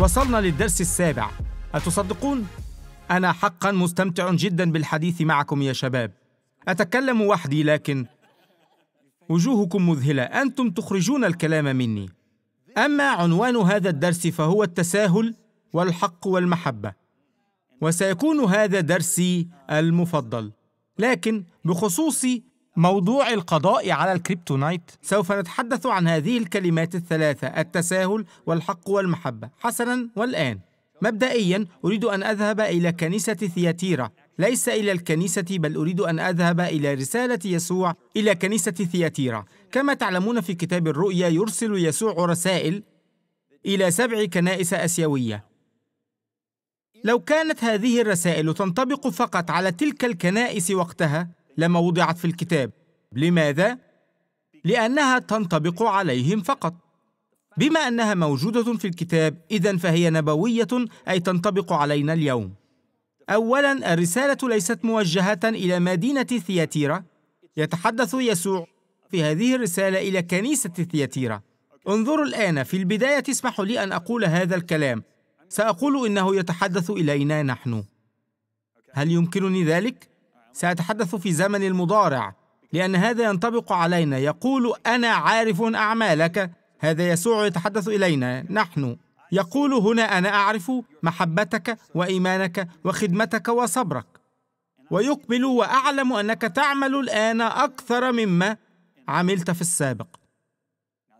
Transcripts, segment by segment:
وصلنا للدرس السابع أتصدقون؟ أنا حقا مستمتع جدا بالحديث معكم يا شباب أتكلم وحدي لكن وجوهكم مذهلة أنتم تخرجون الكلام مني أما عنوان هذا الدرس فهو التساهل والحق والمحبة وسيكون هذا درسي المفضل لكن بخصوص موضوع القضاء على الكريبتونايت سوف نتحدث عن هذه الكلمات الثلاثة التساهل والحق والمحبة حسنا والآن مبدئيا أريد أن أذهب إلى كنيسة ثياتيرا ليس إلى الكنيسة بل أريد أن أذهب إلى رسالة يسوع إلى كنيسة ثياتيرا كما تعلمون في كتاب الرؤيا يرسل يسوع رسائل إلى سبع كنائس أسيوية لو كانت هذه الرسائل تنطبق فقط على تلك الكنائس وقتها لما وضعت في الكتاب لماذا؟ لأنها تنطبق عليهم فقط بما أنها موجودة في الكتاب إذا فهي نبوية أي تنطبق علينا اليوم أولا الرسالة ليست موجهة إلى مدينة ثياتيرا يتحدث يسوع في هذه الرسالة إلى كنيسة ثياتيرا انظروا الآن في البداية اسمحوا لي أن أقول هذا الكلام سأقول إنه يتحدث إلينا نحن هل يمكنني ذلك؟ سأتحدث في زمن المضارع لأن هذا ينطبق علينا يقول أنا عارف أعمالك هذا يسوع يتحدث إلينا نحن يقول هنا أنا أعرف محبتك وإيمانك وخدمتك وصبرك ويقبل وأعلم أنك تعمل الآن أكثر مما عملت في السابق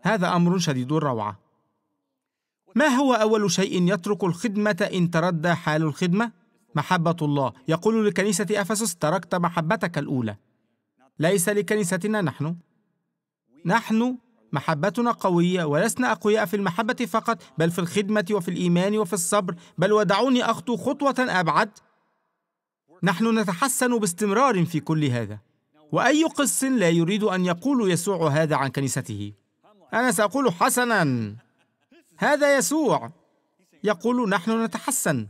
هذا أمر شديد الروعة ما هو أول شيء يترك الخدمة إن تردى حال الخدمة؟ محبة الله يقول لكنيسة أفسس تركت محبتك الأولى ليس لكنيستنا نحن نحن محبتنا قوية ولسنا أقوياء في المحبة فقط بل في الخدمة وفي الإيمان وفي الصبر بل ودعوني أخطو خطوة أبعد نحن نتحسن باستمرار في كل هذا وأي قس لا يريد أن يقول يسوع هذا عن كنيسته أنا سأقول حسنا هذا يسوع يقول نحن نتحسن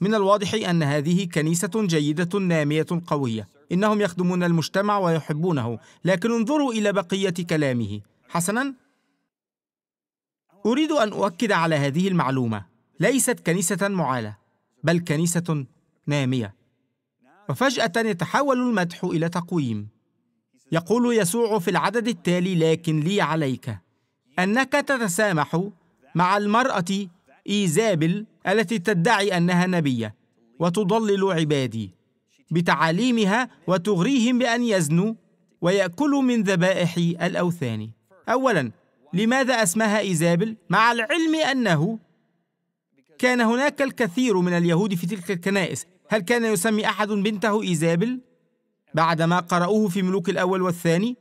من الواضح أن هذه كنيسة جيدة نامية قوية إنهم يخدمون المجتمع ويحبونه لكن انظروا إلى بقية كلامه حسنا أريد أن أؤكد على هذه المعلومة ليست كنيسة معالة بل كنيسة نامية وفجأة يتحول المدح إلى تقويم يقول يسوع في العدد التالي لكن لي عليك أنك تتسامح مع المرأة إيزابل التي تدعي انها نبيه وتضلل عبادي بتعاليمها وتغريهم بان يزنوا وياكلوا من ذبائح الاوثان اولا لماذا اسماها ايزابل مع العلم انه كان هناك الكثير من اليهود في تلك الكنائس هل كان يسمي احد بنته ايزابل بعدما قرأوه في ملوك الأول والثاني؟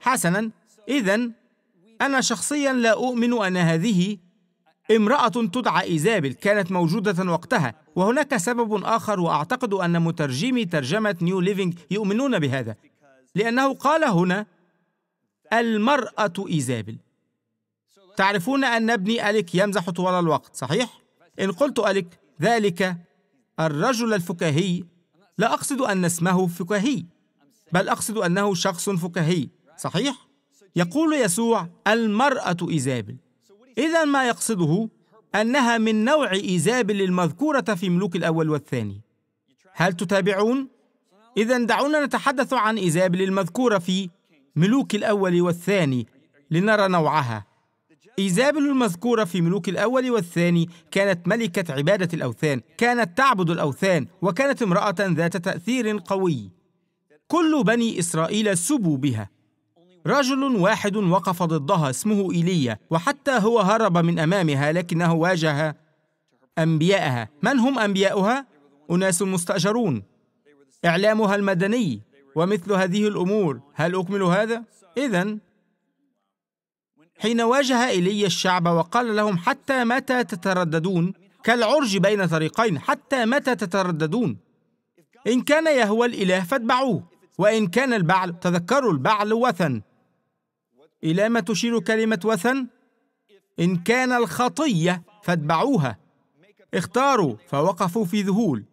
حسنا إذا أنا شخصيا لا أؤمن أن هذه امرأة تدعى إيزابل كانت موجودة وقتها وهناك سبب آخر وأعتقد أن مترجمي ترجمة نيو ليفينج يؤمنون بهذا لأنه قال هنا المرأة إيزابل تعرفون أن ابني أليك يمزح طوال الوقت صحيح؟ إن قلت أليك ذلك الرجل الفكاهي لا أقصد أن اسمه فكاهي بل أقصد أنه شخص فكاهي صحيح؟ يقول يسوع المرأة إيزابل إذا ما يقصده أنها من نوع إيزابل المذكورة في ملوك الأول والثاني هل تتابعون؟ إذا دعونا نتحدث عن إيزابل المذكورة في ملوك الأول والثاني لنرى نوعها إيزابل المذكورة في ملوك الأول والثاني كانت ملكة عبادة الأوثان كانت تعبد الأوثان وكانت امرأة ذات تأثير قوي كل بني إسرائيل سبوا بها رجل واحد وقف ضدها اسمه ايليا وحتى هو هرب من امامها لكنه واجه انبياءها من هم انبياؤها اناس مستاجرون اعلامها المدني ومثل هذه الامور هل اكمل هذا اذا حين واجه ايليا الشعب وقال لهم حتى متى تترددون كالعرج بين طريقين حتى متى تترددون إن كان يهوى الإله فاتبعوه وإن كان البعل تذكروا البعل وثن إلى ما تشير كلمة وثن؟ إن كان الخطية فاتبعوها اختاروا فوقفوا في ذهول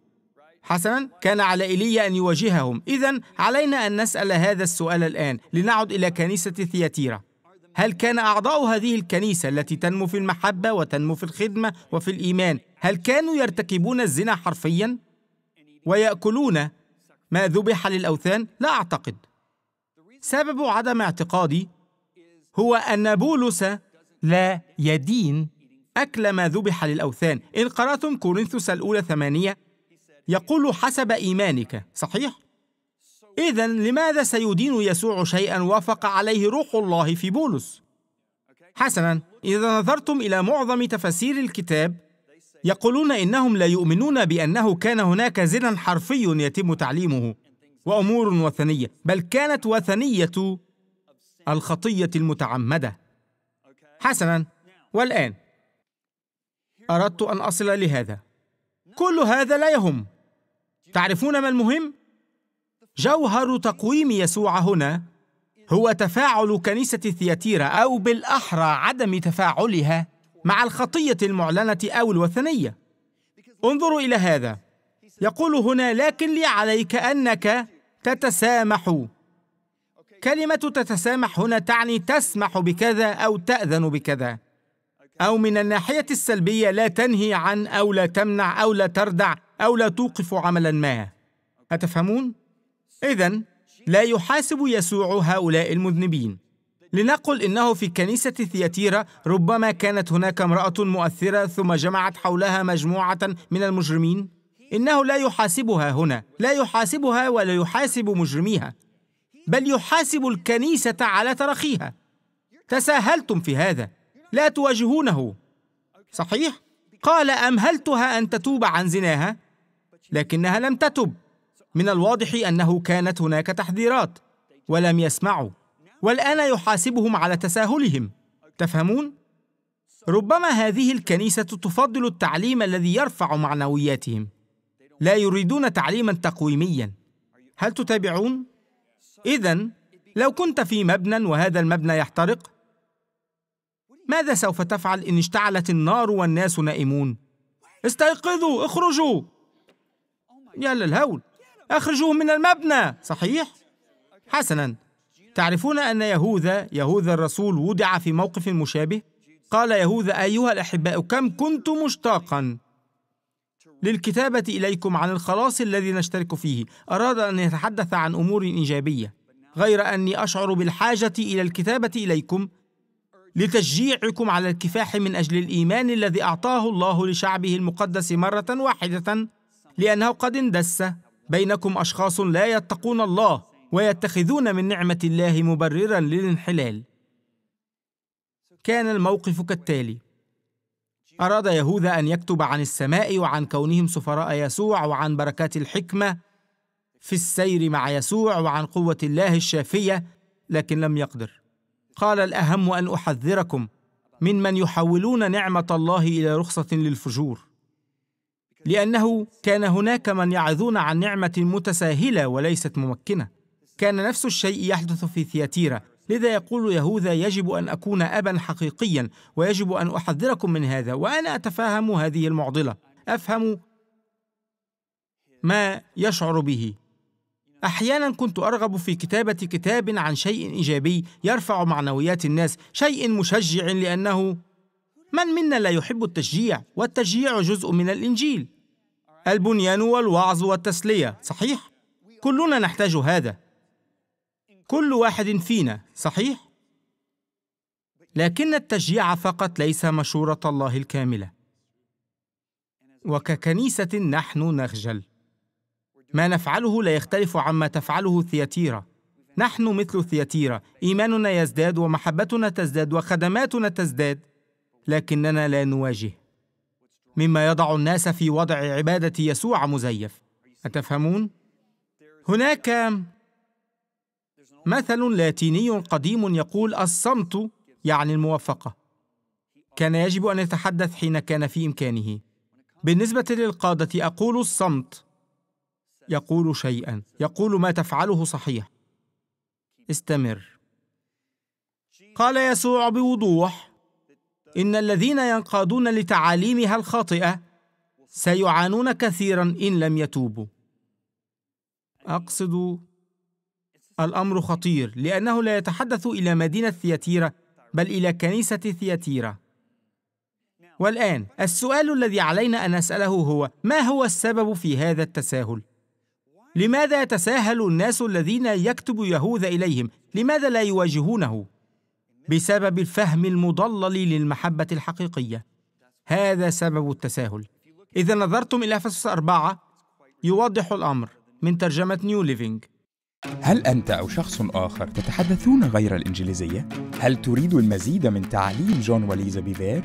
حسنا كان على ايليا ان يواجههم اذا علينا ان نسال هذا السؤال الان لنعد الى كنيسه ثياتيرا هل كان اعضاء هذه الكنيسه التي تنمو في المحبه وتنمو في الخدمه وفي الايمان هل كانوا يرتكبون الزنا حرفيا وياكلون ما ذبح للاوثان لا اعتقد سبب عدم اعتقادي هو أن بولس لا يدين أكل ما ذبح للأوثان إن قرأتم كورنثوس الأولى ثمانية يقول حسب إيمانك صحيح؟ إذا لماذا سيدين يسوع شيئا وافق عليه روح الله في بولس؟ حسنا إذا نظرتم إلى معظم تفاسير الكتاب يقولون إنهم لا يؤمنون بأنه كان هناك زنا حرفي يتم تعليمه وأمور وثنية بل كانت وثنية الخطية المتعمدة حسنا والآن أردت أن أصل لهذا كل هذا لا يهم تعرفون ما المهم؟ جوهر تقويم يسوع هنا هو تفاعل كنيسة ثياتيرا أو بالأحرى عدم تفاعلها مع الخطية المعلنة أو الوثنية انظروا إلى هذا يقول هنا لكن لي عليك أنك تتسامح كلمة تتسامح هنا تعني تسمح بكذا أو تأذن بكذا أو من الناحية السلبية لا تنهي عن أو لا تمنع أو لا تردع أو لا توقف عملا ما أتفهمون؟ إذا لا يحاسب يسوع هؤلاء المذنبين لنقل إنه في كنيسة ثياتيرا ربما كانت هناك امرأة مؤثرة ثم جمعت حولها مجموعة من المجرمين إنه لا يحاسبها هنا لا يحاسبها ولا يحاسب مجرميها بل يحاسب الكنيسة على تراخيها تساهلتم في هذا لا تواجهونه صحيح قال امهلتها ان تتوب عن زناها لكنها لم تتب من الواضح انه كانت هناك تحذيرات ولم يسمعوا والان يحاسبهم على تساهلهم تفهمون ربما هذه الكنيسه تفضل التعليم الذي يرفع معنوياتهم لا يريدون تعليما تقويميا هل تتابعون إذا لو كنت في مبنى وهذا المبنى يحترق ماذا سوف تفعل إن اشتعلت النار والناس نائمون؟ استيقظوا اخرجوا يا للهول اخرجوه من المبنى صحيح؟ حسنا تعرفون أن يهوذا يهوذا الرسول وضع في موقف مشابه؟ قال يهوذا أيها الأحباء كم كنت مشتاقا للكتابة إليكم عن الخلاص الذي نشترك فيه أراد أن يتحدث عن أمور إيجابية غير أني أشعر بالحاجة إلى الكتابة إليكم لتشجيعكم على الكفاح من أجل الإيمان الذي أعطاه الله لشعبه المقدس مرة واحدة لأنه قد اندس بينكم أشخاص لا يتقون الله ويتخذون من نعمة الله مبررا للانحلال كان الموقف كالتالي أراد يهوذا أن يكتب عن السماء وعن كونهم سفراء يسوع وعن بركات الحكمة في السير مع يسوع وعن قوة الله الشافية لكن لم يقدر قال الأهم أن أحذركم من من يحولون نعمة الله إلى رخصة للفجور لأنه كان هناك من يعظون عن نعمة متساهلة وليست ممكنة كان نفس الشيء يحدث في ثياتيرا لذا يقول يهوذا يجب أن أكون أبا حقيقيا ويجب أن أحذركم من هذا وأنا اتفاهم هذه المعضلة أفهم ما يشعر به احيانا كنت ارغب في كتابه كتاب عن شيء ايجابي يرفع معنويات الناس شيء مشجع لانه من منا لا يحب التشجيع والتشجيع جزء من الانجيل البنيان والوعظ والتسليه صحيح كلنا نحتاج هذا كل واحد فينا صحيح لكن التشجيع فقط ليس مشوره الله الكامله وككنيسه نحن نخجل ما نفعله لا يختلف عما تفعله ثياتيرا نحن مثل ثياتيرا ايماننا يزداد ومحبتنا تزداد وخدماتنا تزداد لكننا لا نواجه مما يضع الناس في وضع عباده يسوع مزيف اتفهمون هناك مثل لاتيني قديم يقول الصمت يعني الموفقة كان يجب أن يتحدث حين كان في إمكانه بالنسبة للقادة أقول الصمت يقول شيئا يقول ما تفعله صحيح استمر قال يسوع بوضوح إن الذين ينقادون لتعاليمها الخاطئة سيعانون كثيرا إن لم يتوبوا أقصد الأمر خطير لأنه لا يتحدث إلى مدينة ثياتيرا بل إلى كنيسة ثياتيرا والآن السؤال الذي علينا أن نسأله هو ما هو السبب في هذا التساهل؟ لماذا يتساهل الناس الذين يكتب يهوذا إليهم؟ لماذا لا يواجهونه؟ بسبب الفهم المضلل للمحبة الحقيقية هذا سبب التساهل إذا نظرتم إلى فصل أربعة يوضح الأمر من ترجمة نيو ليفينج هل أنت أو شخص آخر تتحدثون غير الإنجليزية؟ هل تريد المزيد من تعليم جون وليزا بيبير؟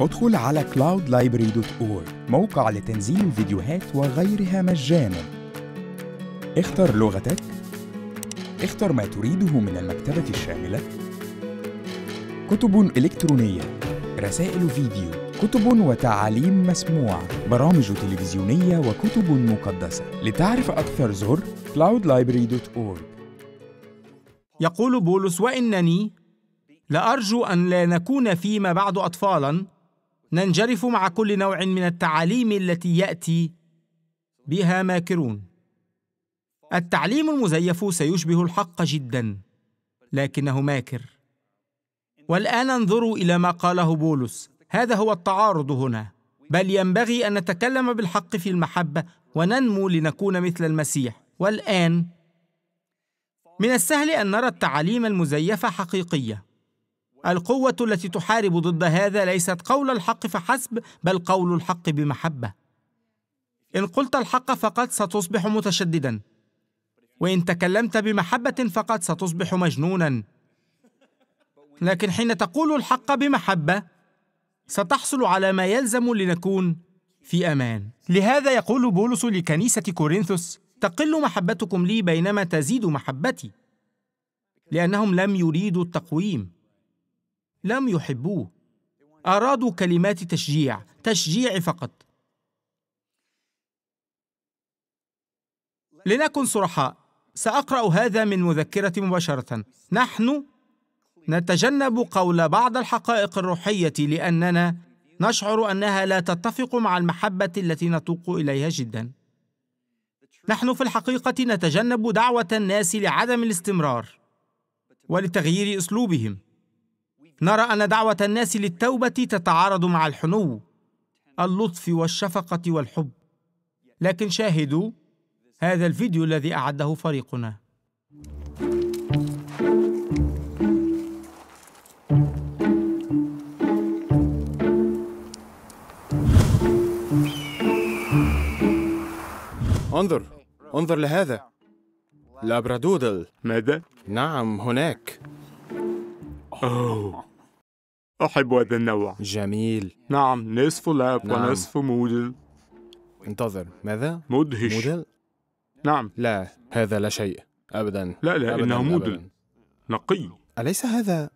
ادخل على cloudlibrary.org موقع لتنزيل الفيديوهات وغيرها مجاناً اختر لغتك اختر ما تريده من المكتبة الشاملة كتب إلكترونية رسائل فيديو كتب وتعاليم مسموعة برامج تلفزيونية وكتب مقدسة لتعرف أكثر زر cloudlibrary.org يقول بولس وإنني لأرجو أن لا نكون فيما بعد أطفالا ننجرف مع كل نوع من التعاليم التي يأتي بها ماكرون التعليم المزيف سيشبه الحق جدا لكنه ماكر والآن انظروا إلى ما قاله بولس هذا هو التعارض هنا بل ينبغي أن نتكلم بالحق في المحبة وننمو لنكون مثل المسيح والآن من السهل أن نرى التعاليم المزيفة حقيقية القوة التي تحارب ضد هذا ليست قول الحق فحسب بل قول الحق بمحبة إن قلت الحق فقط ستصبح متشددا وإن تكلمت بمحبة فقط ستصبح مجنونا لكن حين تقول الحق بمحبة ستحصل على ما يلزم لنكون في أمان لهذا يقول بولس لكنيسة كورنثوس تقل محبتكم لي بينما تزيد محبتي لانهم لم يريدوا التقويم لم يحبوه ارادوا كلمات تشجيع تشجيع فقط لنكن صرحاء ساقرا هذا من مذكرتي مباشره نحن نتجنب قول بعض الحقائق الروحيه لاننا نشعر انها لا تتفق مع المحبه التي نتوق اليها جدا نحن في الحقيقة نتجنب دعوة الناس لعدم الاستمرار ولتغيير أسلوبهم نرى أن دعوة الناس للتوبة تتعارض مع الحنو اللطف والشفقة والحب لكن شاهدوا هذا الفيديو الذي أعده فريقنا انظر انظر لهذا لابرادودل ماذا؟ نعم هناك أوه. أحب هذا النوع جميل نعم نصف لاب نعم. ونصف مودل انتظر ماذا؟ مدهش مودل؟ نعم لا هذا لا شيء أبدا لا لا أبداً إنه مودل أبداً. نقي أليس هذا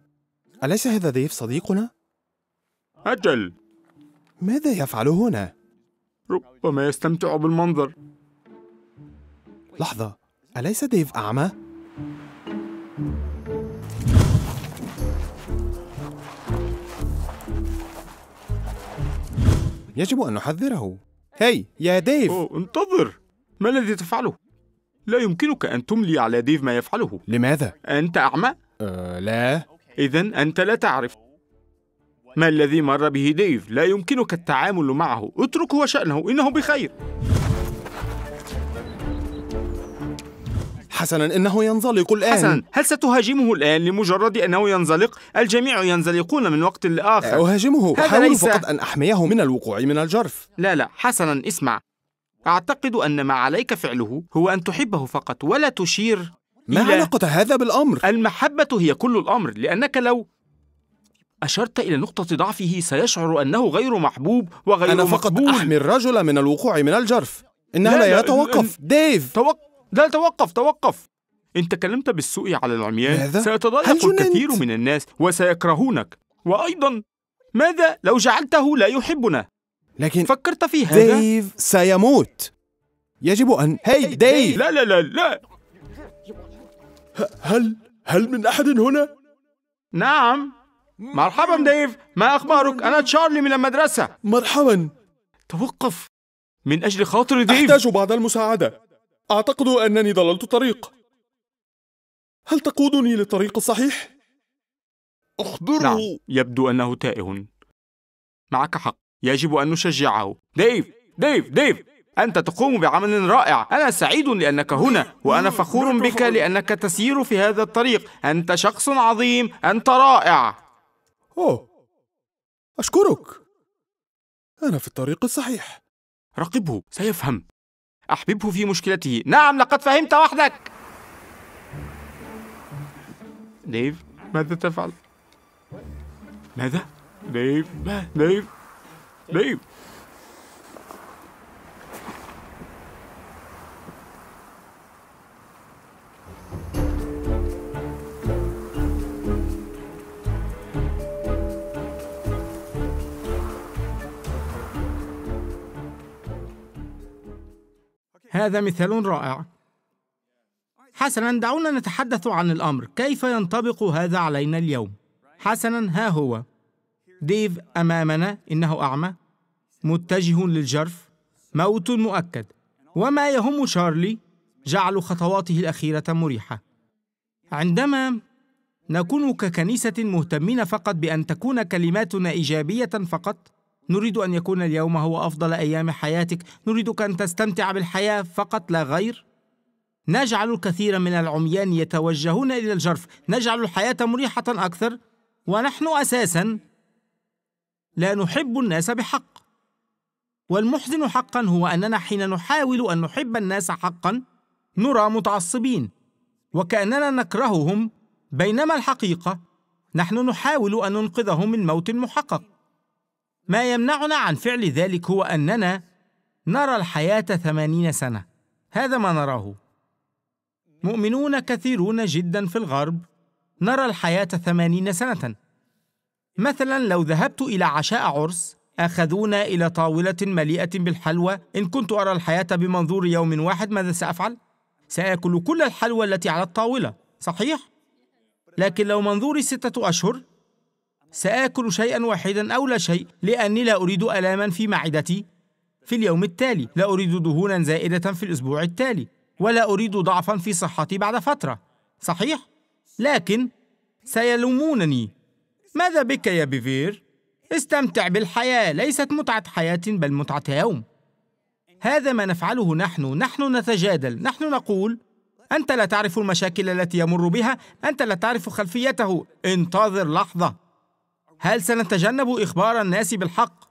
أليس هذا ديف صديقنا؟ أجل ماذا يفعل هنا؟ ربما يستمتع بالمنظر لحظة أليس ديف أعمى؟ يجب أن نحذره هاي يا ديف أوه انتظر ما الذي تفعله؟ لا يمكنك أن تملي على ديف ما يفعله لماذا؟ أنت أعمى؟ أه لا إذا أنت لا تعرف ما الذي مر به ديف؟ لا يمكنك التعامل معه اتركه وشأنه إنه بخير حسنا إنه ينزلق الآن حسنا هل ستهاجمه الآن لمجرد أنه ينزلق؟ الجميع ينزلقون من وقت لآخر أه، أهاجمه أحاول ليس... فقط أن أحميه من الوقوع من الجرف لا لا حسنا اسمع أعتقد أن ما عليك فعله هو أن تحبه فقط ولا تشير ما إلى... علاقة هذا بالأمر؟ المحبة هي كل الأمر لأنك لو أشرت إلى نقطة ضعفه سيشعر أنه غير محبوب وغير أنا فقط مقبول. أحمي الرجل من الوقوع من الجرف إنه لا, لا, لا يتوقف ديف توقف لا توقف توقف إن تكلمت بالسوء على العميان سيتضايق الكثير من الناس وسيكرهونك وأيضا ماذا لو جعلته لا يحبنا؟ لكن فكرت في هذا؟ ديف سيموت يجب أن هاي ديف, ديف. لا لا لا لا هل هل من أحد هنا؟ نعم مرحبا ديف ما أخبارك؟ أنا تشارلي من المدرسة مرحبا توقف من أجل خاطر ديف أحتاج بعض المساعدة أعتقد أنني ضللت طريق هل تقودني للطريق الصحيح؟ أخبره نعم يبدو أنه تائه معك حق يجب أن نشجعه ديف ديف ديف أنت تقوم بعمل رائع أنا سعيد لأنك هنا وأنا فخور بك لأنك تسير في هذا الطريق أنت شخص عظيم أنت رائع أوه أشكرك أنا في الطريق الصحيح راقبه سيفهم أحببه في مشكلته نعم لقد فهمت وحدك ديف ماذا تفعل؟ ماذا؟ ديف ديف ديف هذا مثال رائع حسنا دعونا نتحدث عن الأمر كيف ينطبق هذا علينا اليوم حسنا ها هو ديف أمامنا إنه أعمى متجه للجرف موت مؤكد وما يهم شارلي جعل خطواته الأخيرة مريحة عندما نكون ككنيسة مهتمين فقط بأن تكون كلماتنا إيجابية فقط نريد أن يكون اليوم هو أفضل أيام حياتك نريدك أن تستمتع بالحياة فقط لا غير نجعل الكثير من العميان يتوجهون إلى الجرف نجعل الحياة مريحة أكثر ونحن أساسا لا نحب الناس بحق والمحزن حقا هو أننا حين نحاول أن نحب الناس حقا نرى متعصبين وكأننا نكرههم بينما الحقيقة نحن نحاول أن ننقذهم من موت محقق ما يمنعنا عن فعل ذلك هو أننا نرى الحياة ثمانين سنة هذا ما نراه مؤمنون كثيرون جدا في الغرب نرى الحياة ثمانين سنة مثلا لو ذهبت إلى عشاء عرس أخذونا إلى طاولة مليئة بالحلوى إن كنت أرى الحياة بمنظور يوم واحد ماذا سأفعل؟ سآكل كل الحلوى التي على الطاولة صحيح؟ لكن لو منظوري ستة أشهر سآكل شيئا واحدا أو لا شيء لأني لا أريد ألاما في معدتي في اليوم التالي لا أريد دهونا زائدة في الأسبوع التالي ولا أريد ضعفا في صحتي بعد فترة صحيح؟ لكن سيلومونني ماذا بك يا بيفير؟ استمتع بالحياة ليست متعة حياة بل متعة يوم هذا ما نفعله نحن نحن نتجادل نحن نقول أنت لا تعرف المشاكل التي يمر بها أنت لا تعرف خلفيته انتظر لحظة هل سنتجنب إخبار الناس بالحق؟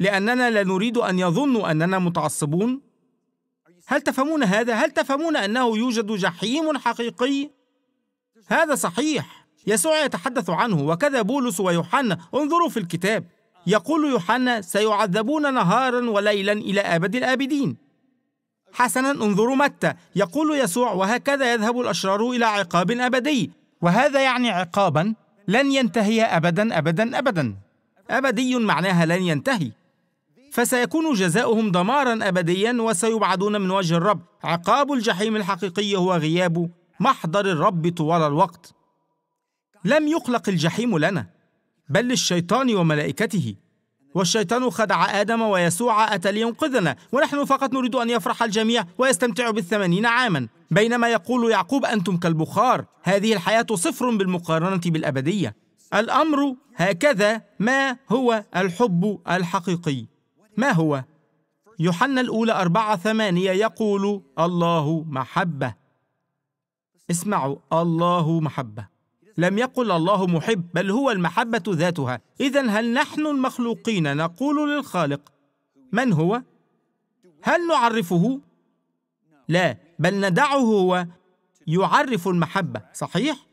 لأننا لا نريد أن يظنوا أننا متعصبون؟ هل تفهمون هذا؟ هل تفهمون أنه يوجد جحيم حقيقي؟ هذا صحيح، يسوع يتحدث عنه وكذا بولس ويوحنا، انظروا في الكتاب، يقول يوحنا: سيعذبون نهارا وليلا إلى أبد الآبدين. حسنا انظروا متى، يقول يسوع: وهكذا يذهب الأشرار إلى عقاب أبدي، وهذا يعني عقابا لن ينتهي أبدا أبدا أبدا أبدي معناها لن ينتهي فسيكون جزاؤهم دمارا أبديا وسيبعدون من وجه الرب عقاب الجحيم الحقيقي هو غياب محضر الرب طوال الوقت لم يقلق الجحيم لنا بل للشيطان وملائكته والشيطان خدع آدم ويسوع أتى لينقذنا ونحن فقط نريد أن يفرح الجميع ويستمتع بالثمانين عاما بينما يقول يعقوب أنتم كالبخار هذه الحياة صفر بالمقارنة بالأبدية الأمر هكذا ما هو الحب الحقيقي ما هو؟ يوحنا الأولى أربعة ثمانية يقول الله محبة اسمعوا الله محبه لم يقل الله محب بل هو المحبة ذاتها إذا هل نحن المخلوقين نقول للخالق من هو؟ هل نعرفه؟ لا بل ندعه هو يعرف المحبة صحيح؟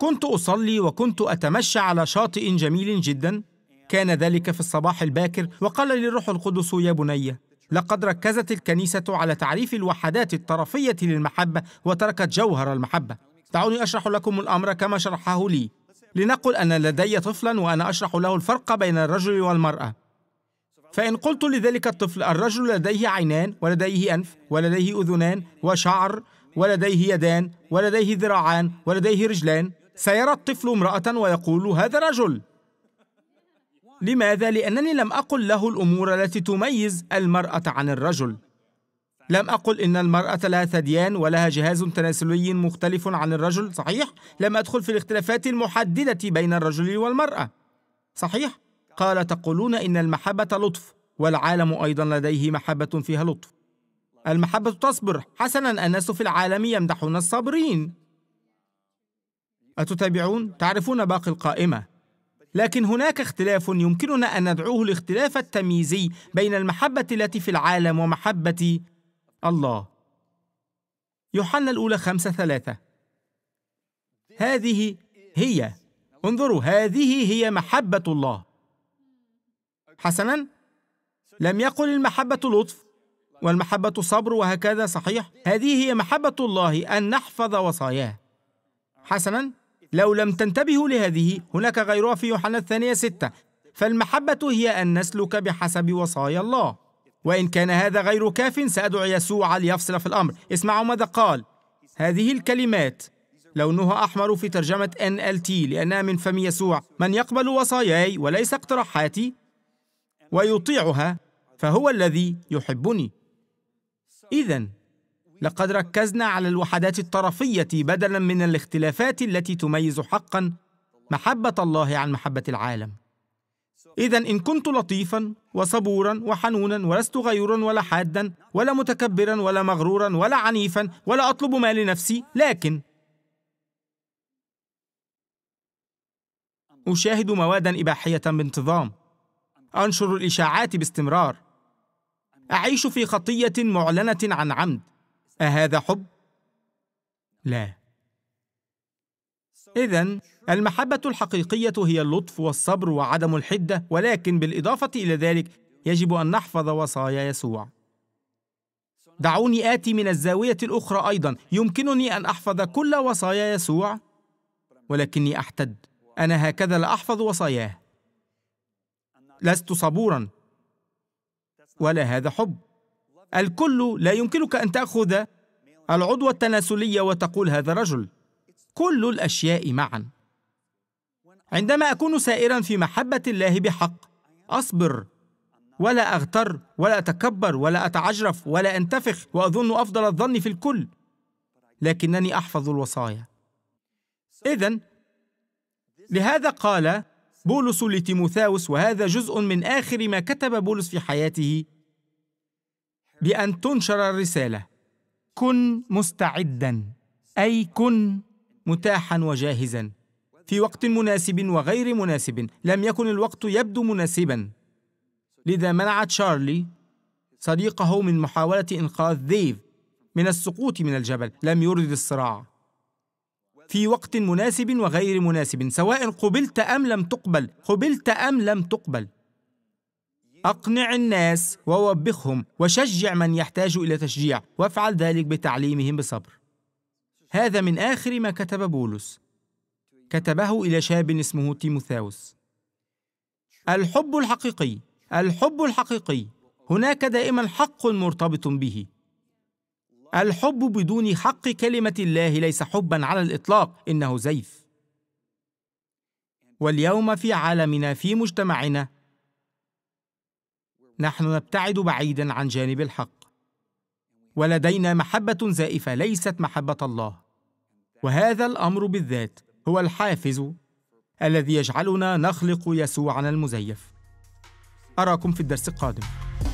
كنت أصلي وكنت أتمشى على شاطئ جميل جدا كان ذلك في الصباح الباكر وقال لي الروح القدس يا بني لقد ركزت الكنيسة على تعريف الوحدات الطرفية للمحبة وتركت جوهر المحبة دعوني أشرح لكم الأمر كما شرحه لي لنقل أن لدي طفلا وأنا أشرح له الفرق بين الرجل والمرأة فإن قلت لذلك الطفل الرجل لديه عينان ولديه أنف ولديه أذنان وشعر ولديه يدان ولديه ذراعان ولديه رجلان سيرى الطفل امرأة ويقول هذا رجل لماذا؟ لأنني لم أقل له الأمور التي تميز المرأة عن الرجل لم أقل إن المرأة لها ثديان ولها جهاز تناسلي مختلف عن الرجل صحيح؟ لم أدخل في الاختلافات المحددة بين الرجل والمرأة صحيح؟ قال تقولون إن المحبة لطف والعالم أيضا لديه محبة فيها لطف المحبة تصبر حسنا الناس في العالم يمدحون الصابرين أتتابعون؟ تعرفون باقي القائمة لكن هناك اختلاف يمكننا أن ندعوه الاختلاف التمييزي بين المحبة التي في العالم ومحبة الله يوحنا الأولى خمسة ثلاثة هذه هي انظروا هذه هي محبة الله حسنا لم يقل المحبة لطف والمحبة صبر وهكذا صحيح هذه هي محبة الله أن نحفظ وصاياه حسنا لو لم تنتبهوا لهذه هناك غيرها في يوحنا الثانية ستة فالمحبة هي أن نسلك بحسب وصايا الله وإن كان هذا غير كاف سأدعو يسوع ليفصل في الأمر اسمعوا ماذا قال هذه الكلمات لونها أحمر في ترجمة NLT لأنها من فم يسوع من يقبل وصاياي وليس اقتراحاتي ويطيعها فهو الذي يحبني إذا لقد ركزنا على الوحدات الطرفية بدلا من الاختلافات التي تميز حقا محبة الله عن محبة العالم إذا إن كنت لطيفا وصبورا وحنونا ولست غيورا ولا حادا ولا متكبرا ولا مغرورا ولا عنيفا ولا أطلب ما لنفسي لكن أشاهد موادا إباحية بانتظام أنشر الإشاعات باستمرار أعيش في خطية معلنة عن عمد أهذا حب؟ لا إذا المحبة الحقيقية هي اللطف والصبر وعدم الحدة ولكن بالإضافة إلى ذلك يجب أن نحفظ وصايا يسوع دعوني آتي من الزاوية الأخرى أيضا يمكنني أن أحفظ كل وصايا يسوع ولكني أحتد أنا هكذا لا أحفظ وصاياه لست صبورا ولا هذا حب الكل لا يمكنك أن تأخذ العضو التناسلية وتقول هذا رجل كل الاشياء معا عندما اكون سائرا في محبه الله بحق اصبر ولا اغتر ولا اتكبر ولا اتعجرف ولا انتفخ واظن افضل الظن في الكل لكنني احفظ الوصايا اذا لهذا قال بولس لتيموثاوس وهذا جزء من اخر ما كتب بولس في حياته بان تنشر الرساله كن مستعدا اي كن متاحا وجاهزا في وقت مناسب وغير مناسب لم يكن الوقت يبدو مناسبا لذا منع تشارلي صديقه من محاولة إنقاذ ديف من السقوط من الجبل لم يرد الصراع في وقت مناسب وغير مناسب سواء قبلت أم لم تقبل قبلت أم لم تقبل أقنع الناس ووبخهم وشجع من يحتاج إلى تشجيع وافعل ذلك بتعليمهم بصبر هذا من آخر ما كتب بولس كتبه إلى شاب اسمه تيموثاوس الحب الحقيقي الحب الحقيقي هناك دائما حق مرتبط به الحب بدون حق كلمة الله ليس حبا على الإطلاق إنه زيف واليوم في عالمنا في مجتمعنا نحن نبتعد بعيدا عن جانب الحق ولدينا محبة زائفة ليست محبة الله وهذا الأمر بالذات هو الحافز الذي يجعلنا نخلق يسوعنا المزيف أراكم في الدرس القادم